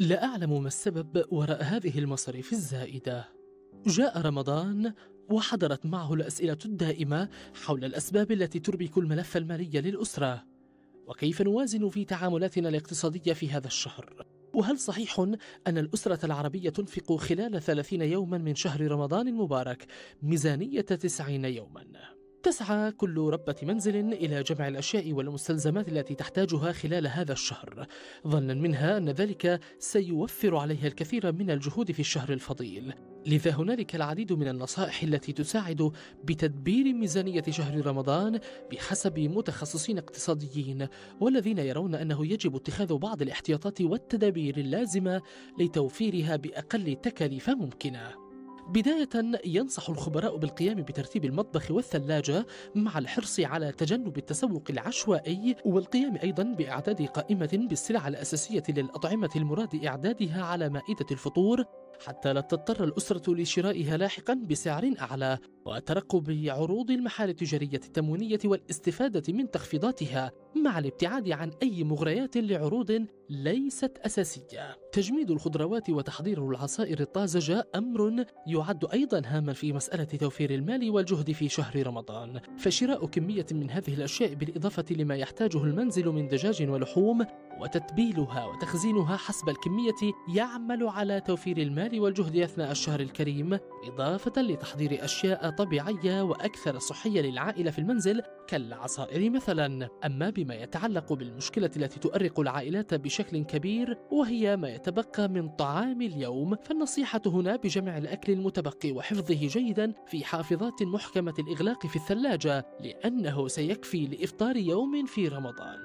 لا أعلم ما السبب وراء هذه المصاريف الزائدة. جاء رمضان وحضرت معه الأسئلة الدائمة حول الأسباب التي تربك الملف المالي للأسرة، وكيف نوازن في تعاملاتنا الاقتصادية في هذا الشهر؟ وهل صحيح أن الأسرة العربية تنفق خلال 30 يوما من شهر رمضان المبارك ميزانية 90 يوما؟ تسعى كل ربة منزل إلى جمع الأشياء والمستلزمات التي تحتاجها خلال هذا الشهر ظنا منها أن ذلك سيوفر عليها الكثير من الجهود في الشهر الفضيل لذا هنالك العديد من النصائح التي تساعد بتدبير ميزانية شهر رمضان بحسب متخصصين اقتصاديين والذين يرون أنه يجب اتخاذ بعض الاحتياطات والتدابير اللازمة لتوفيرها بأقل تكاليف ممكنة بداية ينصح الخبراء بالقيام بترتيب المطبخ والثلاجة مع الحرص على تجنب التسوق العشوائي والقيام أيضا بإعداد قائمة بالسلع الأساسية للأطعمة المراد إعدادها على مائدة الفطور حتى لا تضطر الأسرة لشرائها لاحقا بسعر أعلى وترقب عروض المحال التجارية التموينية والاستفادة من تخفيضاتها مع الابتعاد عن أي مغريات لعروض ليست أساسية. تجميد الخضروات وتحضير العصائر الطازجة أمر يعد أيضا هاما في مسألة توفير المال والجهد في شهر رمضان، فشراء كمية من هذه الأشياء بالإضافة لما يحتاجه المنزل من دجاج ولحوم وتتبيلها وتخزينها حسب الكمية يعمل على توفير المال والجهد أثناء الشهر الكريم، إضافة لتحضير أشياء طبيعية وأكثر صحية للعائلة في المنزل كالعصائر مثلا، أما فيما يتعلق بالمشكلة التي تؤرق العائلات بشكل كبير وهي ما يتبقى من طعام اليوم فالنصيحة هنا بجمع الأكل المتبقي وحفظه جيدا في حافظات محكمة الإغلاق في الثلاجة لأنه سيكفي لإفطار يوم في رمضان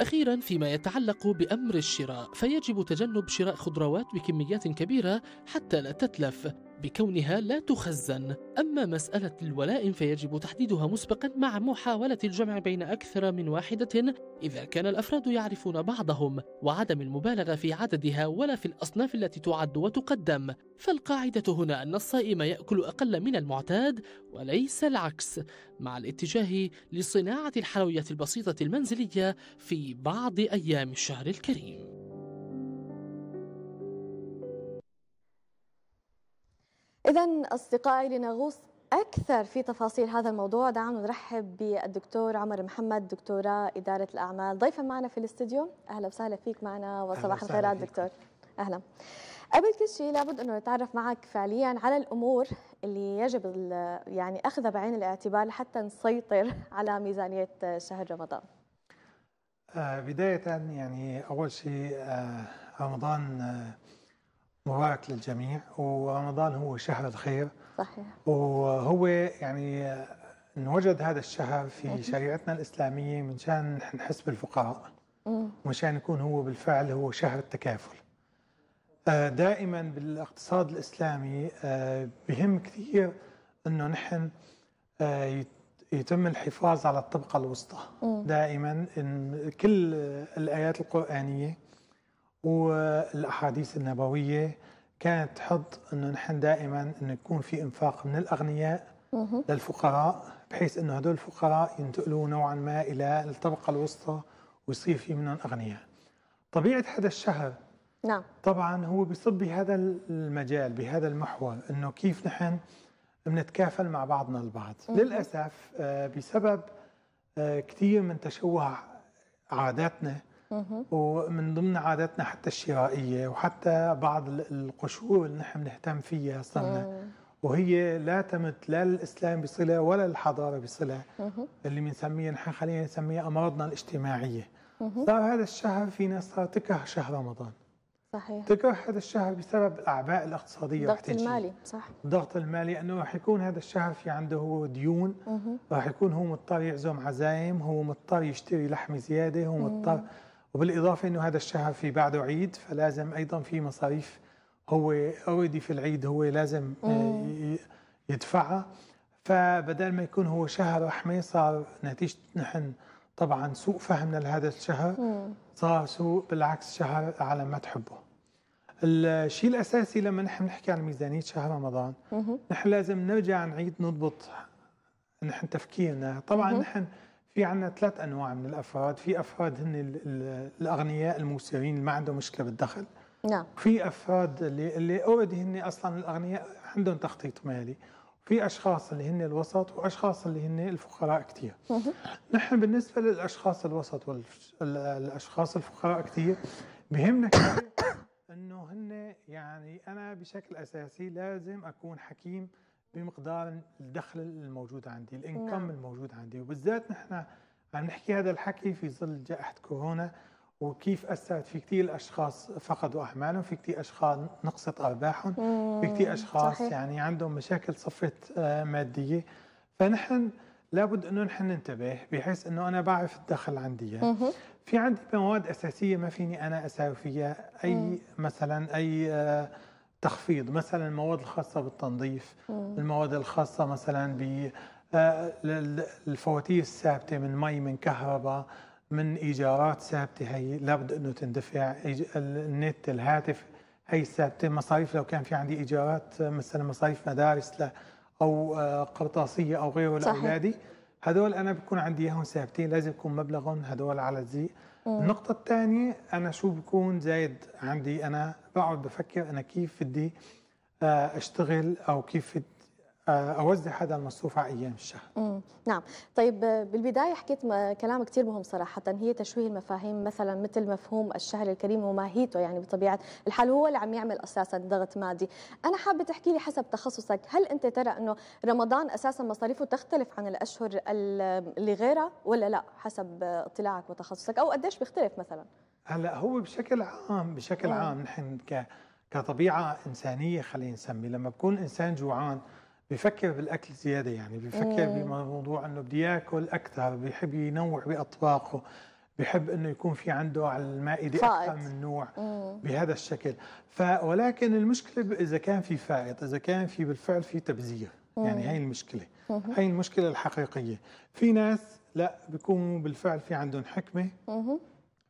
أخيرا فيما يتعلق بأمر الشراء فيجب تجنب شراء خضروات بكميات كبيرة حتى لا تتلف بكونها لا تخزن أما مسألة الولائم فيجب تحديدها مسبقا مع محاولة الجمع بين أكثر من واحدة إذا كان الأفراد يعرفون بعضهم وعدم المبالغة في عددها ولا في الأصناف التي تعد وتقدم فالقاعدة هنا أن الصائم يأكل أقل من المعتاد وليس العكس مع الاتجاه لصناعة الحلويات البسيطة المنزلية في بعض أيام الشهر الكريم إذا أصدقائي لنغوص أكثر في تفاصيل هذا الموضوع دعونا نرحب بالدكتور عمر محمد دكتوراه إدارة الأعمال ضيفا معنا في الاستديو أهلا وسهلا فيك معنا وصباح الخيرات دكتور أهلا قبل كل شيء لابد انه نتعرف معك فعليا على الامور اللي يجب يعني اخذها بعين الاعتبار لحتى نسيطر على ميزانيه شهر رمضان. آه، بدايه يعني اول شيء آه، رمضان آه، مبارك للجميع ورمضان هو شهر الخير صحيح وهو يعني نوجد هذا الشهر في شريعتنا الإسلامية من شان نحس بالفقراء ومشان يكون هو بالفعل هو شهر التكافل آه، دائما بالاقتصاد الإسلامي آه، بهم كثير أنه نحن آه، يتم الحفاظ على الطبقة الوسطى دائما إن كل الآيات القرآنية والاحاديث النبويه كانت تحط انه نحن دائما انه يكون في انفاق من الاغنياء للفقراء بحيث انه هدول الفقراء ينتقلوا نوعا ما الى الطبقه الوسطى ويصير في منهم اغنياء. طبيعه هذا الشهر نعم طبعا هو بيصب بهذا المجال بهذا المحور انه كيف نحن بنتكافل مع بعضنا البعض للاسف آه، بسبب آه، كثير من تشوه عاداتنا ومن ضمن عاداتنا حتى الشرائيه وحتى بعض القشور اللي نحن بنهتم فيها صرنا وهي لا تمت لا للاسلام بصله ولا للحضاره بصله اللي بنسميها نحن خلينا نسميها امراضنا الاجتماعيه صار هذا الشهر في ناس صارت تكره شهر رمضان صحيح تكره هذا الشهر بسبب الاعباء الاقتصاديه الضغط المالي صح الضغط المالي انه راح يكون هذا الشهر في عنده هو ديون راح يكون هو مضطر يعزم عزايم هو مضطر يشتري لحمه زياده هو مضطر وبالاضافه انه هذا الشهر في بعده عيد فلازم ايضا في مصاريف هو اوريدي في العيد هو لازم آه، يدفعها فبدل ما يكون هو شهر رحمه صار نتيجه نحن طبعا سوء فهمنا لهذا الشهر صار سوء بالعكس شهر العالم ما تحبه الشيء الاساسي لما نحن نحكي عن ميزانيه شهر رمضان نحن لازم نرجع نعيد نضبط نحن تفكيرنا طبعا نحن في عندنا ثلاث انواع من الافراد، في افراد هن الاغنياء الموسرين اللي ما عندهم مشكله بالدخل نعم في افراد اللي اللي اوريدي هن اصلا الاغنياء عندهم تخطيط مالي، في اشخاص اللي هن الوسط واشخاص اللي هن الفقراء كثير. نحن بالنسبه للاشخاص الوسط والاشخاص الفقراء كثير بهمنا كثير انه هن يعني انا بشكل اساسي لازم اكون حكيم بمقدار الدخل الموجود عندي الانكم نعم. الموجود عندي وبالذات نحن عم نحكي هذا الحكي في ظل جائحة كورونا وكيف أثرت في كثير أشخاص فقدوا أعمالهم في كثير أشخاص نقصت أرباحهم في كثير أشخاص صحيح. يعني عندهم مشاكل صفت آه، مادية فنحن لابد انه نحن ننتبه بحيث انه انا بعرف الدخل عندي في عندي مواد اساسيه ما فيني انا اساوي فيها اي مثلا اي آه تخفيض مثلا المواد الخاصة بالتنظيف مم. المواد الخاصة مثلا بالفواتير آه، الثابتة من مي من كهرباء من إيجارات ثابتة هي لابد أنه تندفع النت الهاتف هي الثابتة مصاريف لو كان في عندي إيجارات آه، مثلا مصاريف مدارس أو آه، قرطاسية أو غيره لأولادي هدول انا بكون عندي اياهم ثابتين لازم يكون مبلغهم هدول على زي النقطة الثانية انا شو بكون زايد عندي انا بقعد بفكر انا كيف بدي آه، اشتغل او كيف آه، اوزع هذا المصروف على ايام الشهر. مم. نعم، طيب بالبدايه حكيت كلام كثير مهم صراحه هي تشويه المفاهيم مثلا مثل مفهوم الشهر الكريم وماهيته يعني بطبيعه الحال هو اللي عم يعمل اساسا ضغط مادي، انا حابه تحكي لي حسب تخصصك هل انت ترى انه رمضان اساسا مصاريفه تختلف عن الاشهر اللي غيرها ولا لا حسب اطلاعك وتخصصك او قديش بيختلف مثلا؟ هلا هو بشكل عام بشكل مم. عام نحن ك كطبيعه انسانيه خلينا نسمي لما بكون انسان جوعان بيفكر بالاكل زياده يعني بيفكر بموضوع انه بدي ياكل اكثر بيحب ينوع باطباقه بحب انه يكون في عنده على المائده اكثر من نوع مم. بهذا الشكل ف ولكن المشكله اذا كان في فائض اذا كان في بالفعل في تبذير يعني هاي المشكله هي هاي المشكله الحقيقيه في ناس لا بيكونوا بالفعل في عندهم حكمه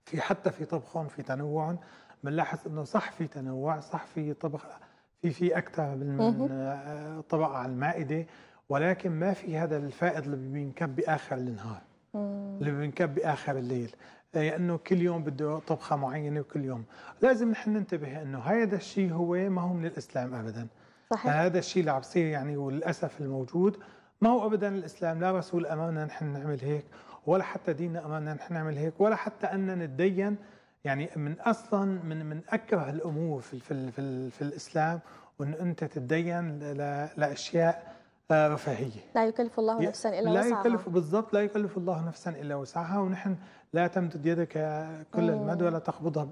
في حتى في طبخهم في تنوعهم بنلاحظ انه صح في تنوع صح في طبخ في في اكثر من طبقه على المائده ولكن ما في هذا الفائض اللي بينكب باخر النهار اللي بينكب باخر الليل لانه آه، كل يوم بده طبخه معينه وكل يوم لازم نحن ننتبه انه هذا الشيء هو ما هو من الاسلام ابدا صحيح. آه، هذا الشيء اللي عم بصير يعني وللاسف الموجود ما هو ابدا الاسلام لا رسول امامنا نحن نعمل هيك ولا حتى ديننا امامنا نحن نعمل هيك ولا حتى اننا نتدين يعني من اصلا من من اكره الامور في في في, في الاسلام وان انت تتدين لاشياء آه، رفاهيه لا يكلف الله نفسا الا وسعها لا يكلف بالضبط لا يكلف الله نفسا الا وسعها ونحن لا تمدد يدك كل المد ولا تقبضها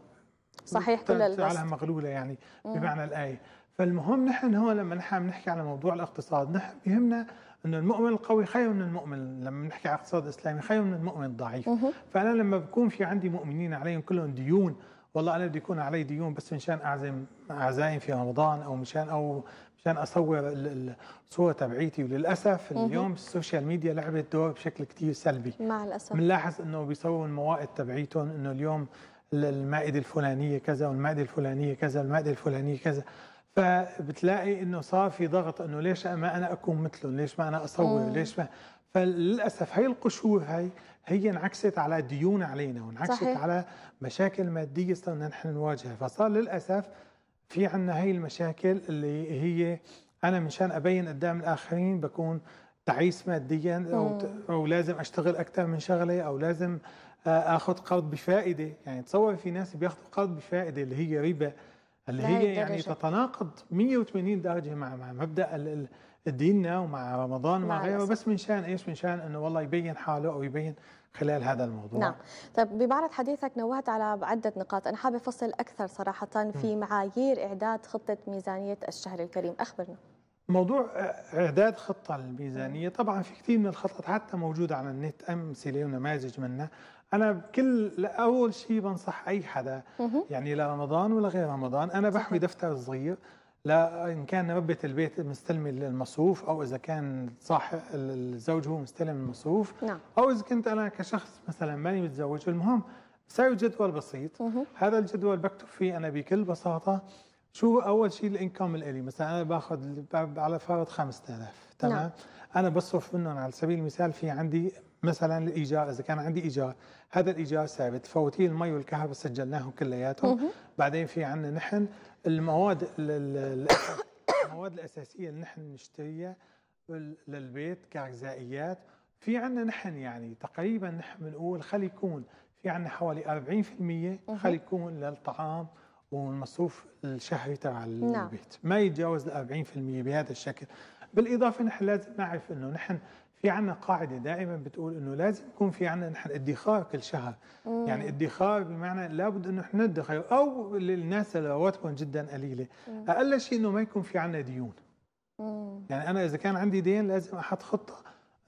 صحيح كل البسط على مغلوله يعني بمعنى الايه فالمهم نحن هو لما نحن بنحكي على موضوع الاقتصاد نحن بيهمنا أن المؤمن القوي خير من المؤمن لما نحكي عن اقتصاد إسلامي خير من المؤمن الضعيف فأنا لما بكون في عندي مؤمنين عليهم كلهم ديون والله انا بدي يكون علي ديون بس مشان اعزم عزايم في رمضان او مشان او مشان اصور الصوره تبعيتي وللاسف اليوم السوشيال ميديا لعبت دور بشكل كثير سلبي مع الاسف بنلاحظ انه بيصوروا الموائد تبعيتهم انه اليوم المائده الفلانيه كذا والمائده الفلانيه كذا والمائده الفلانيه كذا فبتلاقي انه صار في ضغط انه ليش ما انا اكون مثلهم ليش ما انا اصور مم. آه. ليش ما فللاسف هي القشور هي هي انعكست على ديون علينا وانعكست على مشاكل ماديه صرنا نحن نواجهها فصار للاسف في عندنا هي المشاكل اللي هي انا مشان ابين قدام الاخرين بكون تعيس ماديا او آه. او لازم اشتغل اكثر من شغله او لازم آه، اخذ قرض بفائده يعني تصور في ناس بياخذوا قرض بفائده اللي هي ربا اللي هي يعني تتناقض 180 درجه مع مع مبدا ديننا ومع رمضان ومع غيره بس من شان ايش؟ من شان انه والله يبين حاله او يبين خلال هذا الموضوع نعم طيب بمعرض حديثك نوهت على عدة نقاط أنا حابة أفصل أكثر صراحة في معايير إعداد خطة ميزانية الشهر الكريم أخبرنا موضوع إعداد خطة الميزانية طبعا في كثير من الخطط حتى موجودة على النت أمثلة ونماذج منها انا بكل اول شيء بنصح اي حدا يعني لرمضان ولا غير رمضان انا بحمي دفتر صغير لا ان كان ربة البيت مستلمة المصروف او اذا كان صاحب الزوج هو مستلم المصروف نعم. او اذا كنت انا كشخص مثلا ماني متزوج المهم ساوي جدول بسيط مه. هذا الجدول بكتب فيه انا بكل بساطه شو اول شيء الانكم الالي مثلا انا باخذ على فرض 5000 تمام نعم. انا بصرف منهم على سبيل المثال في عندي مثلا الايجار اذا كان عندي ايجار هذا الايجار ثابت فواتير المي والكهرباء سجلناهم كلياتهم بعدين في عندنا نحن المواد المواد الاساسيه اللي نحن نشتريها للبيت كغذائيات في عندنا نحن يعني تقريبا نحن بنقول خلي يكون في عندنا حوالي 40% خلي يكون للطعام والمصروف الشهري تبع نعم. البيت ما يتجاوز ال 40% بهذا الشكل بالاضافه نحن لازم نعرف انه نحن في عنا قاعدة دائما بتقول إنه لازم يكون في عنا نحن ادخار كل شهر مم. يعني ادخار بمعنى لابد إنه نحن ندخر أو للناس اللي رواتبهم جدا قليلة مم. أقل شيء إنه ما يكون في عنا ديون مم. يعني أنا إذا كان عندي دين لازم أحط خطة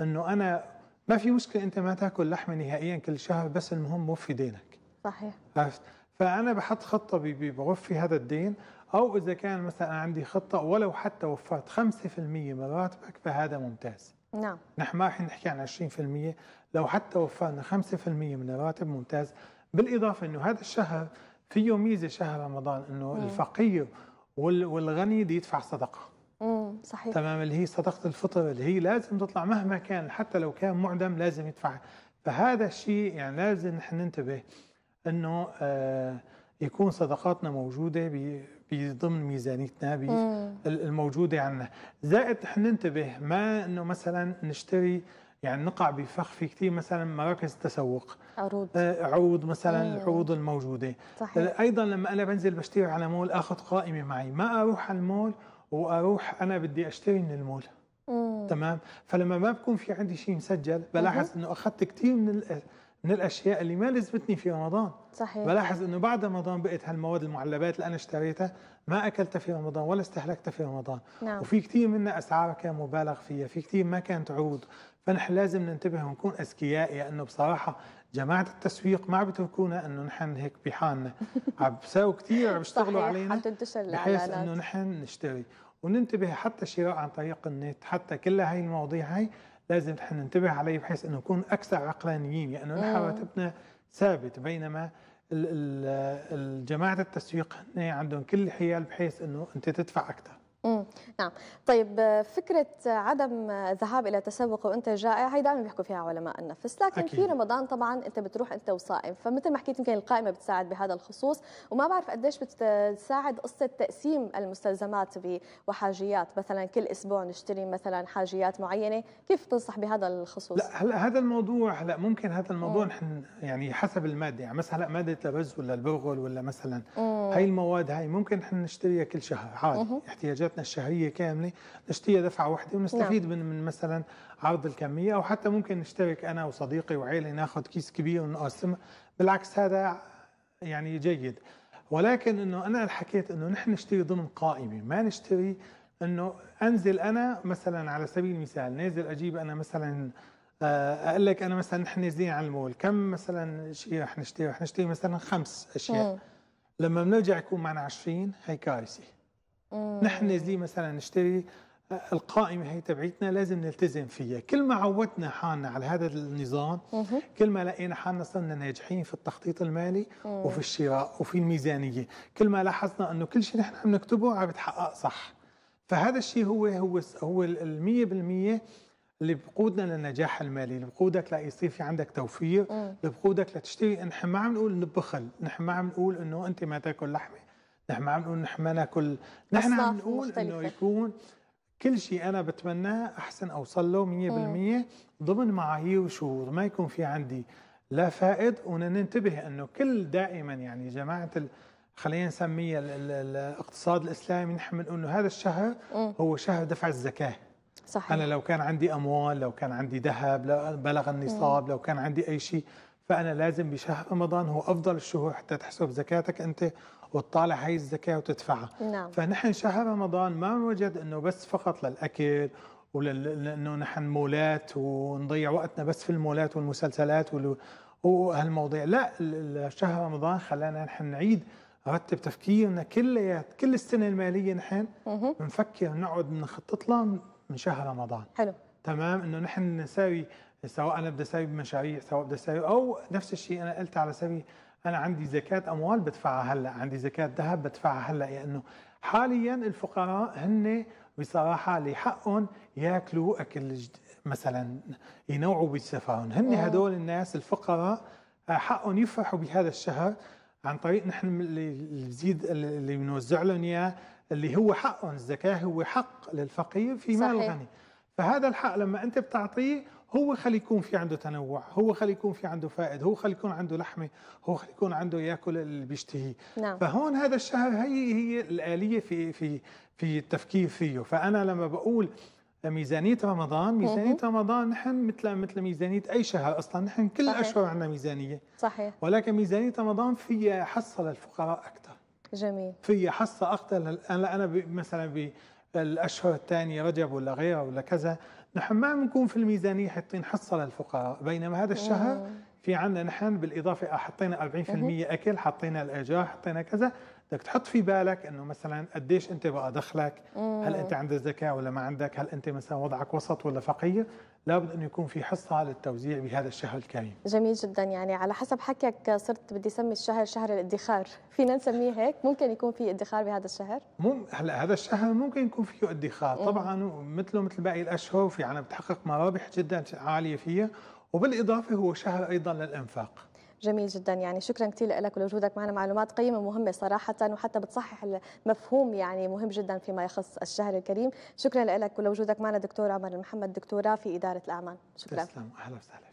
إنه أنا ما في مشكلة أنت ما تاكل لحمة نهائيا كل شهر بس المهم وفي دينك صحيح عرفت فأنا بحط خطة بغفي هذا الدين أو إذا كان مثلا عندي خطة ولو حتى وفرت 5% من راتبك فهذا ممتاز نعم نحن ما رح نحكي عن 20% لو حتى وفرنا 5% من الراتب ممتاز بالاضافه انه هذا الشهر فيه ميزه شهر رمضان انه الفقير والغني بده يدفع صدقه امم صحيح تمام اللي هي صدقه الفطر اللي هي لازم تطلع مهما كان حتى لو كان معدم لازم يدفع فهذا الشيء يعني لازم نحن ننتبه انه آه يكون صدقاتنا موجوده بضمن ميزانيتنا الموجوده عندنا زائد حننتبه ما انه مثلا نشتري يعني نقع بفخ في كثير مثلا مراكز تسوق عروض آه عروض مثلا مم. العروض الموجوده صحيح. آه، ايضا لما انا بنزل بشتري على مول اخذ قائمه معي ما اروح على المول واروح انا بدي اشتري من المول مم. تمام فلما ما بكون في عندي شيء مسجل بلاحظ انه اخذت كثير من من الاشياء اللي ما لزمتني في رمضان صحيح بلاحظ انه بعد رمضان بقت هالمواد المعلبات اللي انا اشتريتها ما اكلتها في رمضان ولا استهلكتها في رمضان نعم. وفي كثير منها اسعارها كان مبالغ فيها في كثير ما كانت عروض فنحن لازم ننتبه ونكون اذكياء لانه بصراحه جماعه التسويق ما عم بتركونا انه نحن هيك بحالنا عم بيساووا كثير عم بيشتغلوا علينا بحيث انه نحن نشتري وننتبه حتى شراء عن طريق النت حتى كل هاي المواضيع هاي لازم احنا ننتبه عليه بحيث انه نكون اكثر عقلانيين يعني نحن آه. ثابت بينما جماعه التسويق عندهم كل الحيل بحيث انه انت تدفع اكثر امم نعم طيب فكره عدم الذهاب الى تسوق وانت جائع هي دائما بيحكوا فيها علماء النفس لكن أكيد. في رمضان طبعا انت بتروح انت وصائم فمثل ما حكيت يمكن القائمه بتساعد بهذا الخصوص وما بعرف قديش بتساعد قصه تقسيم المستلزمات وحاجيات مثلا كل اسبوع نشتري مثلا حاجيات معينه كيف تنصح بهذا الخصوص لا هلا هذا الموضوع هلا ممكن هذا الموضوع نحن يعني حسب الماده يعني مثلا ماده لبز ولا البغل ولا مثلا مم. هاي المواد هاي ممكن نحن نشتريها كل شهر عادي احتياجات ميزانيتنا الشهريه كامله نشتريها دفعه واحده ونستفيد نعم. من من مثلا عرض الكميه او حتى ممكن نشترك انا وصديقي وعيلي ناخذ كيس كبير ونقسم بالعكس هذا يعني جيد ولكن انه انا حكيت انه نحن نشتري ضمن قائمه ما نشتري انه انزل انا مثلا على سبيل المثال نازل اجيب انا مثلا آه، اقول لك انا مثلا نحن نازلين على المول كم مثلا شيء رح نشتري رح نشتري مثلا خمس اشياء مم. لما بنرجع يكون معنا 20 هي كارثه نحن زي مثلا نشتري القائمة هي تبعيتنا لازم نلتزم فيها كل ما عودنا حالنا على هذا النظام مم. كل ما لقينا حالنا صرنا ناجحين في التخطيط المالي مم. وفي الشراء وفي الميزانية كل ما لاحظنا أنه كل شيء نحن عم نكتبه عم يتحقق صح فهذا الشيء هو هو هو المية بالمية اللي بقودنا للنجاح المالي اللي بقودك ليصير في عندك توفير اللي بقودك لتشتري نحن ما عم نقول نبخل نحن ما عم نقول انه انت ما تاكل لحمه نحن عم نقول نحن ما ناكل نحن عم نقول مختلفة. انه يكون كل شيء انا بتمناه احسن اوصل له 100% ضمن معايير وشهور ما يكون في عندي لا فائد وننتبه انه كل دائما يعني جماعه ال... خلينا نسميه ال... ال... الاقتصاد الاسلامي نحن بنقول انه هذا الشهر مم. هو شهر دفع الزكاه صحيح. انا لو كان عندي اموال لو كان عندي ذهب لو بلغ النصاب لو كان عندي اي شيء فانا لازم بشهر رمضان هو افضل الشهور حتى تحسب زكاتك انت وتطالع هاي الزكاه وتدفعها نعم. فنحن شهر رمضان ما نوجد انه بس فقط للاكل ولانه نحن مولات ونضيع وقتنا بس في المولات والمسلسلات وهالمواضيع لا شهر رمضان خلانا نحن نعيد رتب تفكيرنا كليات كل السنه الماليه نحن بنفكر نقعد نخطط لها من شهر رمضان حلو تمام انه نحن نساوي سواء انا بدي اسوي بمشاريع سواء بدي اسوي او نفس الشيء انا قلت على سبيل انا عندي زكاه اموال بدفعها هلا عندي زكاه ذهب بدفعها هلا لانه يعني حاليا الفقراء هن بصراحه لحقهم ياكلوا اكل مثلا ينوعوا بسفرهم هن آه. هدول الناس الفقراء آه، حقهم يفرحوا بهذا الشهر عن طريق نحن اللي بزيد اللي بنوزع لهم اياه اللي هو حقهم الزكاه هو حق للفقير في مال الغني فهذا الحق لما انت بتعطيه هو خلي يكون في عنده تنوع هو خلي يكون في عنده فائد هو خلي يكون عنده لحمه هو خلي يكون عنده ياكل اللي بيشتهيه نعم. فهون هذا الشهر هي هي الاليه في في في التفكير فيه فانا لما بقول ميزانية رمضان ميزانية رمضان نحن مثل مثل ميزانية أي شهر أصلا نحن كل صحيح. الأشهر عندنا ميزانية صحيح ولكن ميزانية رمضان فيها حصة للفقراء أكثر جميل فيها حصة أكثر أنا أنا مثلا بالأشهر الثانية رجب ولا غيره ولا كذا نحن ما بنكون في الميزانية حتى نحصل للفقراء بينما هذا الشهر في عندنا نحن بالإضافة آه، حطينا 40% أكل حطينا الأجار حطينا كذا بدك تحط في بالك انه مثلا قديش انت بقى دخلك هل انت عندك زكاه ولا ما عندك هل انت مثلا وضعك وسط ولا فقير لابد انه يكون في حصه على التوزيع بهذا الشهر الكريم. جميل جدا يعني على حسب حكيك صرت بدي اسمي الشهر شهر الادخار، فينا نسميه هيك؟ ممكن يكون في ادخار بهذا الشهر؟ مم هلا هذا الشهر ممكن يكون فيه ادخار، إيه. طبعا مثله مثل باقي الاشهر في عنا بتحقق مرابح جدا عاليه فيها وبالاضافه هو شهر ايضا للانفاق. جميل جدا يعني شكرا كثير لك ولوجودك معنا معلومات قيمه ومهمه صراحه وحتى بتصحح المفهوم يعني مهم جدا فيما يخص الشهر الكريم شكرا لك ولوجودك معنا دكتور عمر محمد دكتوره في اداره الاعمال شكرا تسلم اهلا وسهلا